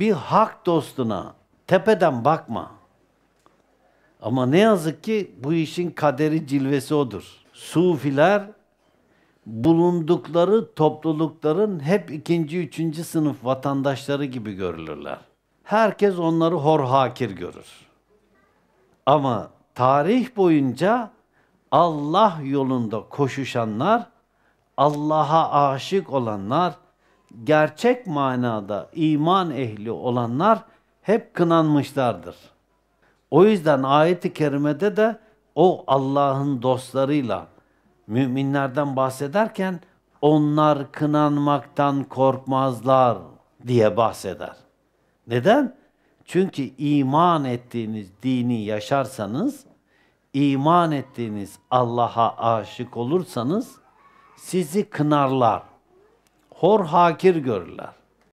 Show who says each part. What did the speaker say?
Speaker 1: bir hak dostuna tepeden bakma. Ama ne yazık ki bu işin kaderi cilvesi odur. Sufiler bulundukları toplulukların hep ikinci, üçüncü sınıf vatandaşları gibi görülürler. Herkes onları hor hakir görür. Ama tarih boyunca Allah yolunda koşuşanlar, Allah'a aşık olanlar, gerçek manada iman ehli olanlar hep kınanmışlardır. O yüzden ayet-i kerimede de o Allah'ın dostlarıyla müminlerden bahsederken onlar kınanmaktan korkmazlar diye bahseder. Neden? Çünkü iman ettiğiniz dini yaşarsanız, iman ettiğiniz Allah'a aşık olursanız sizi kınarlar hor hakir görürler.